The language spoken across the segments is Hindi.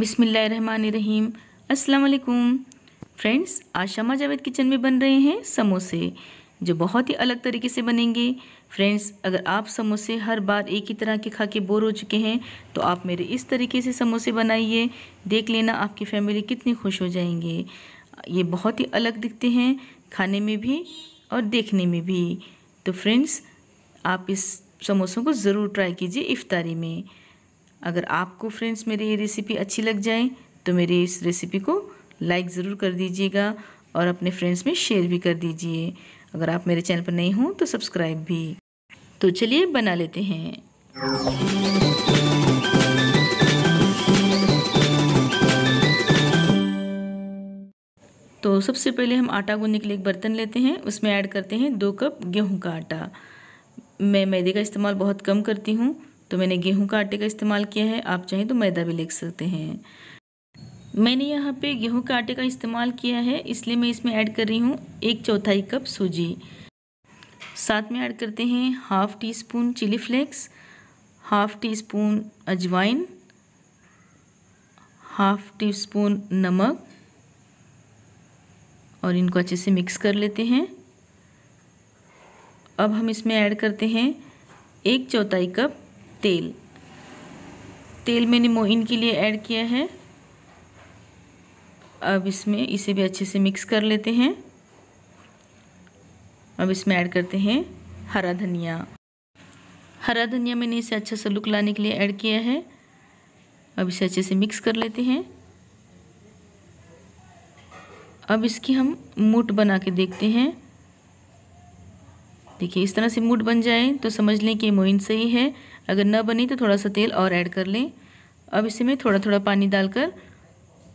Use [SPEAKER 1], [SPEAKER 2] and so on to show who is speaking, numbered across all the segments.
[SPEAKER 1] बिसमीम् असलकुम फ्रेंड्स आज शमा जावेद किचन में बन रहे हैं समोसे जो बहुत ही अलग तरीके से बनेंगे फ्रेंड्स अगर आप समोसे हर बार एक ही तरह के खा के बोर हो चुके हैं तो आप मेरे इस तरीके से समोसे बनाइए देख लेना आपकी फैमिली कितनी खुश हो जाएंगे ये बहुत ही अलग दिखते हैं खाने में भी और देखने में भी तो फ्रेंड्स आप इस समोसों को ज़रूर ट्राई कीजिए इफ़ारी में अगर आपको फ्रेंड्स मेरी ये रेसिपी अच्छी लग जाए तो मेरी इस रेसिपी को लाइक ज़रूर कर दीजिएगा और अपने फ्रेंड्स में शेयर भी कर दीजिए अगर आप मेरे चैनल पर नहीं हों तो सब्सक्राइब भी तो चलिए बना लेते हैं तो सबसे पहले हम आटा गूंदने के लिए एक बर्तन लेते हैं उसमें ऐड करते हैं दो कप गेहूं का आटा मैं मैदे का इस्तेमाल बहुत कम करती हूँ तो मैंने गेहूं का आटे का इस्तेमाल किया है आप चाहें तो मैदा भी ले सकते हैं मैंने यहाँ पे गेहूं के आटे का इस्तेमाल किया है इसलिए मैं इसमें ऐड कर रही हूँ एक चौथाई कप सूजी साथ में ऐड करते हैं half teaspoon chilli flakes half teaspoon ajwain half teaspoon नमक और इनको अच्छे से मिक्स कर लेते हैं अब हम इसमें ऐड करते हैं एक चौथाई कप तेल तेल मैंने मोहिन के लिए ऐड किया है अब इसमें इसे भी अच्छे से मिक्स कर लेते हैं अब इसमें ऐड करते हैं हरा धनिया हरा धनिया मैंने इसे अच्छा सा लुक लाने के लिए ऐड किया है अब इसे अच्छे से मिक्स कर लेते हैं अब इसकी हम मूट बना के देखते हैं देखिए इस तरह से मूट बन जाए तो समझ लें कि मोइन सही है अगर न बनी तो थोड़ा सा तेल और ऐड कर लें अब इसे मैं थोड़ा थोड़ा पानी डालकर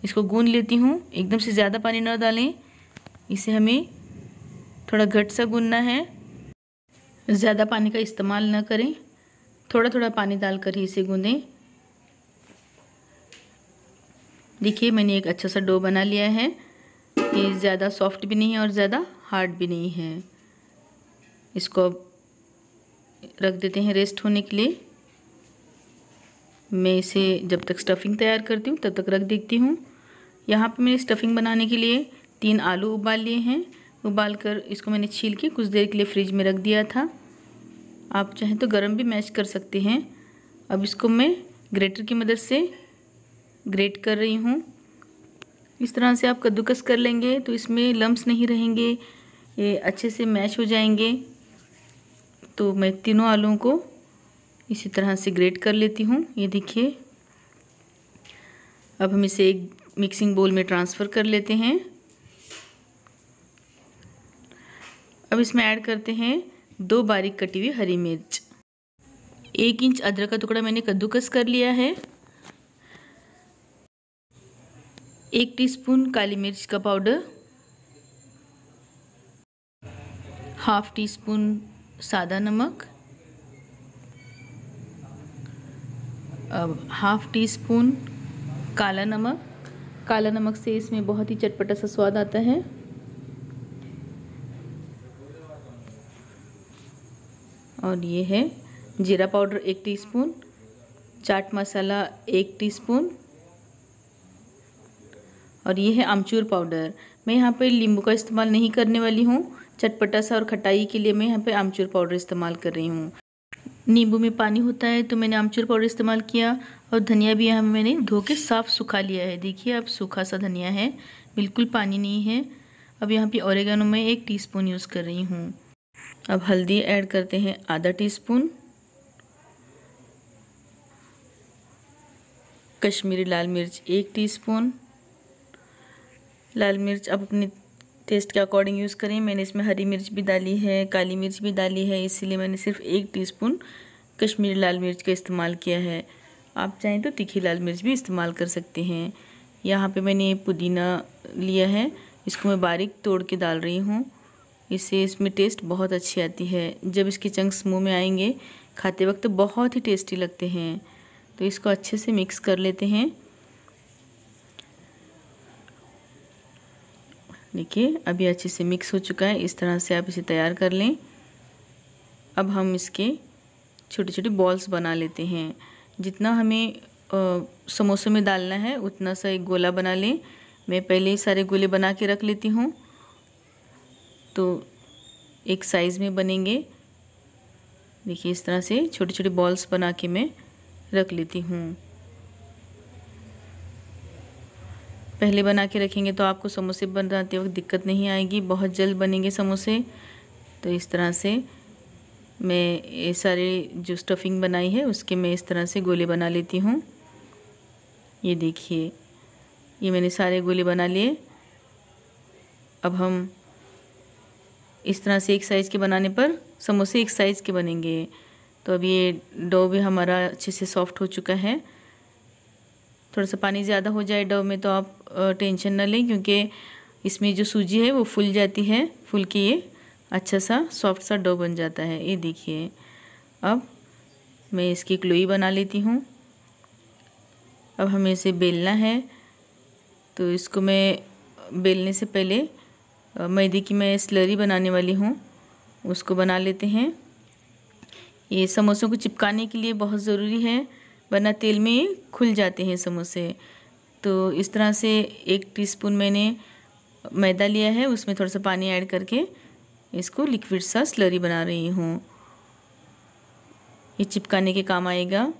[SPEAKER 1] इसको गूंद लेती हूँ एकदम से ज़्यादा पानी न डालें इसे हमें थोड़ा घट सा गूंदना है ज़्यादा पानी का इस्तेमाल न करें थोड़ा थोड़ा पानी डालकर ही इसे गूँधें देखिए मैंने एक अच्छा सा डो बना लिया है ये ज़्यादा सॉफ्ट भी नहीं है और ज़्यादा हार्ड भी नहीं है इसको रख देते हैं रेस्ट होने के लिए मैं इसे जब तक स्टफिंग तैयार करती हूँ तब तक रख देती हूँ यहाँ पे मैंने स्टफिंग बनाने के लिए तीन आलू उबाल लिए हैं उबाल कर इसको मैंने छील के कुछ देर के लिए फ्रिज में रख दिया था आप चाहें तो गर्म भी मैश कर सकते हैं अब इसको मैं ग्रेटर की मदद से ग्रेट कर रही हूँ इस तरह से आप कद्दूकस कर लेंगे तो इसमें लम्ब नहीं रहेंगे ये अच्छे से मैश हो जाएंगे तो मैं तीनों आलूओं को इसी तरह से ग्रेट कर लेती हूँ ये देखिए अब हम इसे एक मिक्सिंग बोल में ट्रांसफ़र कर लेते हैं अब इसमें ऐड करते हैं दो बारीक कटी हुई हरी मिर्च एक इंच अदरक का टुकड़ा मैंने कद्दूकस कर लिया है एक टीस्पून काली मिर्च का पाउडर हाफ टी स्पून सादा नमक हाफ टी स्पून काला नमक काला नमक से इसमें बहुत ही चटपटा सा स्वाद आता है और ये है जीरा पाउडर एक टीस्पून चाट मसाला एक टीस्पून और ये है आमचूर पाउडर मैं यहाँ पे नींबू का इस्तेमाल नहीं करने वाली हूँ चटपटा सा और खटाई के लिए मैं यहाँ पे आमचूर पाउडर इस्तेमाल कर रही हूँ नींबू में पानी होता है तो मैंने आमचूर पाउडर इस्तेमाल किया और धनिया भी यहाँ मैंने धो के साफ़ सूखा लिया है देखिए अब सूखा सा धनिया है बिल्कुल पानी नहीं है अब यहाँ पे ओरेगानो में एक टीस्पून यूज़ कर रही हूँ अब हल्दी ऐड करते हैं आधा टीस्पून कश्मीरी लाल मिर्च एक टीस्पून लाल मिर्च आप अपने टेस्ट के अकॉर्डिंग यूज़ करें मैंने इसमें हरी मिर्च भी डाली है काली मिर्च भी डाली है इसीलिए मैंने सिर्फ एक टीस्पून कश्मीरी लाल मिर्च का इस्तेमाल किया है आप चाहें तो तीखी लाल मिर्च भी इस्तेमाल कर सकते हैं यहाँ पे मैंने पुदीना लिया है इसको मैं बारीक तोड़ के डाल रही हूँ इससे इसमें टेस्ट बहुत अच्छी आती है जब इसके चंक्स मुँह में आएंगे खाते वक्त तो बहुत ही टेस्टी लगते हैं तो इसको अच्छे से मिक्स कर लेते हैं देखिए अभी अच्छे से मिक्स हो चुका है इस तरह से आप इसे तैयार कर लें अब हम इसके छोटे छोटे बॉल्स बना लेते हैं जितना हमें समोसे में डालना है उतना सा एक गोला बना लें मैं पहले ही सारे गोले बना के रख लेती हूँ तो एक साइज़ में बनेंगे देखिए इस तरह से छोटे छोटे बॉल्स बना के मैं रख लेती हूँ पहले बना के रखेंगे तो आपको समोसे बनाते वक्त दिक्कत नहीं आएगी बहुत जल्द बनेंगे समोसे तो इस तरह से मैं ये सारे जो स्टफिंग बनाई है उसके मैं इस तरह से गोले बना लेती हूँ ये देखिए ये मैंने सारे गोले बना लिए अब हम इस तरह से एक साइज़ के बनाने पर समोसे एक साइज़ के बनेंगे तो अब ये डो भी हमारा अच्छे से सॉफ्ट हो चुका है थोड़ा सा पानी ज़्यादा हो जाए डव में तो आप टेंशन ना लें क्योंकि इसमें जो सूजी है वो फूल जाती है फूल के ये अच्छा सा सॉफ्ट सा डो बन जाता है ये देखिए अब मैं इसकी क्लोई बना लेती हूँ अब हमें इसे बेलना है तो इसको मैं बेलने से पहले मैदे की मैं स्लरी बनाने वाली हूँ उसको बना लेते हैं ये समोसों को चिपकाने के लिए बहुत ज़रूरी है वरना तेल में खुल जाते हैं समोसे तो इस तरह से एक टीस्पून मैंने मैदा लिया है उसमें थोड़ा सा पानी ऐड करके इसको लिक्विड सा स्लरी बना रही हूँ ये चिपकाने के काम आएगा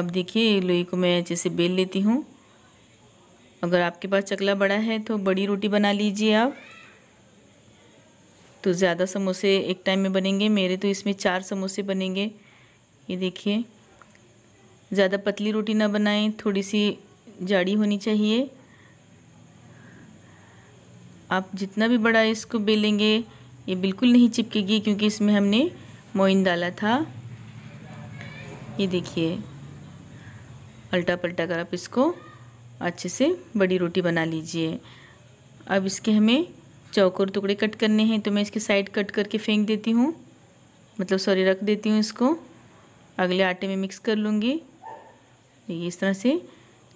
[SPEAKER 1] अब देखिए लोई को मैं अच्छे से बेल लेती हूँ अगर आपके पास चकला बड़ा है तो बड़ी रोटी बना लीजिए आप तो ज़्यादा समोसे एक टाइम में बनेंगे मेरे तो इसमें चार समोसे बनेंगे ये देखिए ज़्यादा पतली रोटी ना बनाएं थोड़ी सी जाड़ी होनी चाहिए आप जितना भी बड़ा इसको बेलेंगे ये बिल्कुल नहीं चिपकेगी क्योंकि इसमें हमने मोइन डाला था ये देखिए उल्टा पलटा कर आप इसको अच्छे से बड़ी रोटी बना लीजिए अब इसके हमें चौकोर टुकड़े कट करने हैं तो मैं इसके साइड कट करके फेंक देती हूँ मतलब सॉरी रख देती हूँ इसको अगले आटे में मिक्स कर लूँगी देखिए इस तरह से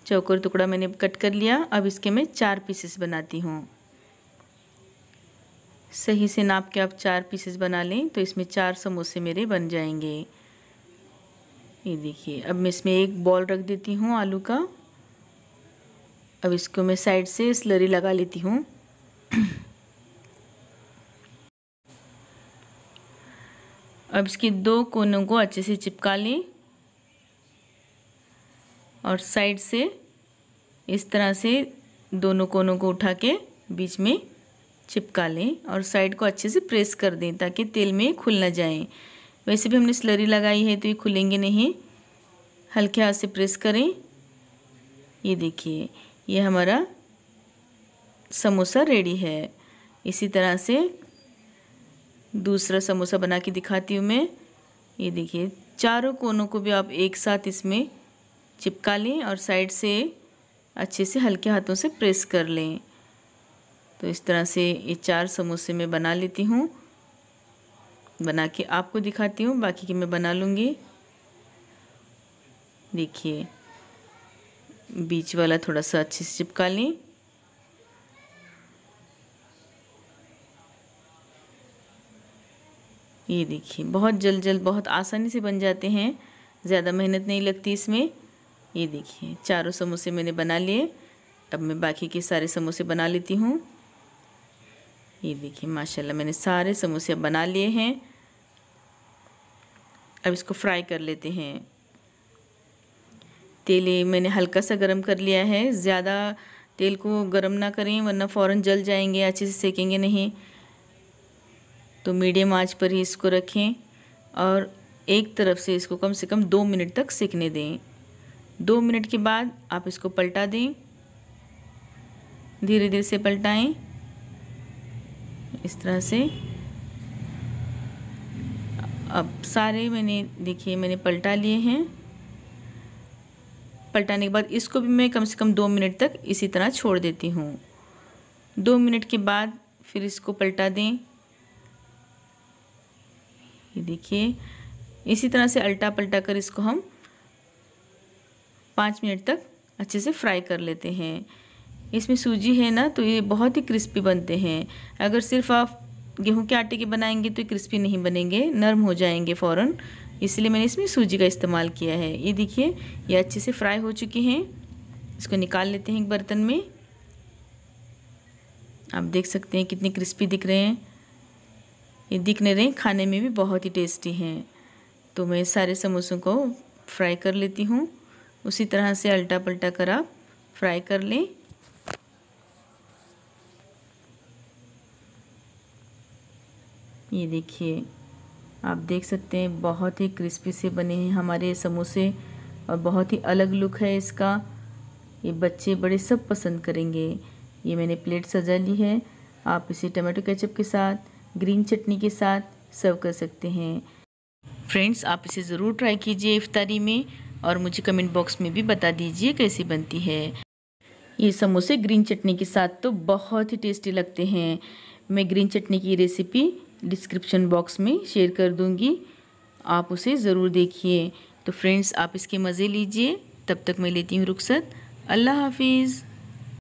[SPEAKER 1] चौकोर टुकड़ा मैंने कट कर लिया अब इसके मैं चार पीसेस बनाती हूँ सही से नाप के आप चार पीसेस बना लें तो इसमें चार समोसे मेरे बन जाएंगे ये देखिए अब मैं इसमें एक बॉल रख देती हूँ आलू का अब इसको मैं साइड से स्लरी लगा लेती हूँ अब इसके दो कोनों को अच्छे से चिपका लें और साइड से इस तरह से दोनों कोनों को उठा के बीच में चिपका लें और साइड को अच्छे से प्रेस कर दें ताकि तेल में खुल ना जाए वैसे भी हमने स्लरी लगाई है तो ये खुलेंगे नहीं हल्के हाथ से प्रेस करें ये देखिए ये हमारा समोसा रेडी है इसी तरह से दूसरा समोसा बना के दिखाती हूँ मैं ये देखिए चारों कोनों को भी आप एक साथ इसमें चिपका लें और साइड से अच्छे से हल्के हाथों से प्रेस कर लें तो इस तरह से ये चार समोसे मैं बना लेती हूँ बना के आपको दिखाती हूँ बाकी की मैं बना लूँगी देखिए बीच वाला थोड़ा सा अच्छे से चिपका लें ये देखिए बहुत जल्द जल्द बहुत आसानी से बन जाते हैं ज़्यादा मेहनत नहीं लगती इसमें ये देखिए चारों समोसे मैंने बना लिए अब मैं बाकी के सारे समोसे बना लेती हूँ ये देखिए माशाल्लाह मैंने सारे समोसे बना लिए हैं अब इसको फ्राई कर लेते हैं तेल मैंने हल्का सा गरम कर लिया है ज़्यादा तेल को गरम ना करें वरना फ़ौरन जल जाएंगे अच्छे से सेकेंगे नहीं तो मीडियम आंच पर ही इसको रखें और एक तरफ से इसको कम से कम दो मिनट तक सेकने दें दो मिनट के बाद आप इसको पलटा दें धीरे धीरे से पलटाएं इस तरह से अब सारे मैंने देखिए मैंने पलटा लिए हैं पलटाने के बाद इसको भी मैं कम से कम दो मिनट तक इसी तरह छोड़ देती हूँ दो मिनट के बाद फिर इसको पलटा दें ये देखिए इसी तरह से अल्टा पलटा कर इसको हम पाँच मिनट तक अच्छे से फ्राई कर लेते हैं इसमें सूजी है ना तो ये बहुत ही क्रिस्पी बनते हैं अगर सिर्फ आप गेहूं के आटे के बनाएंगे तो क्रिस्पी नहीं बनेंगे नरम हो जाएंगे फ़ौर इसलिए मैंने इसमें सूजी का इस्तेमाल किया है ये देखिए ये अच्छे से फ्राई हो चुके हैं इसको निकाल लेते हैं एक बर्तन में आप देख सकते हैं कितने क्रिस्पी दिख रहे हैं ये दिख नहीं रहे खाने में भी बहुत ही टेस्टी हैं तो मैं सारे समोसों को फ्राई कर लेती हूँ उसी तरह से अल्टा पलटा कर आप फ्राई कर लें ये देखिए आप देख सकते हैं बहुत ही क्रिस्पी से बने हैं हमारे समोसे और बहुत ही अलग लुक है इसका ये बच्चे बड़े सब पसंद करेंगे ये मैंने प्लेट सजा ली है आप इसे टमाटो केचप के साथ ग्रीन चटनी के साथ सर्व कर सकते हैं फ्रेंड्स आप इसे ज़रूर ट्राई कीजिए इफ्तारी में और मुझे कमेंट बॉक्स में भी बता दीजिए कैसी बनती है ये समोसे ग्रीन चटनी के साथ तो बहुत ही टेस्टी लगते हैं मैं ग्रीन चटनी की रेसिपी डिस्क्रिप्शन बॉक्स में शेयर कर दूंगी आप उसे ज़रूर देखिए तो फ्रेंड्स आप इसके मज़े लीजिए तब तक मैं लेती हूँ रुखसत अल्लाह हाफिज़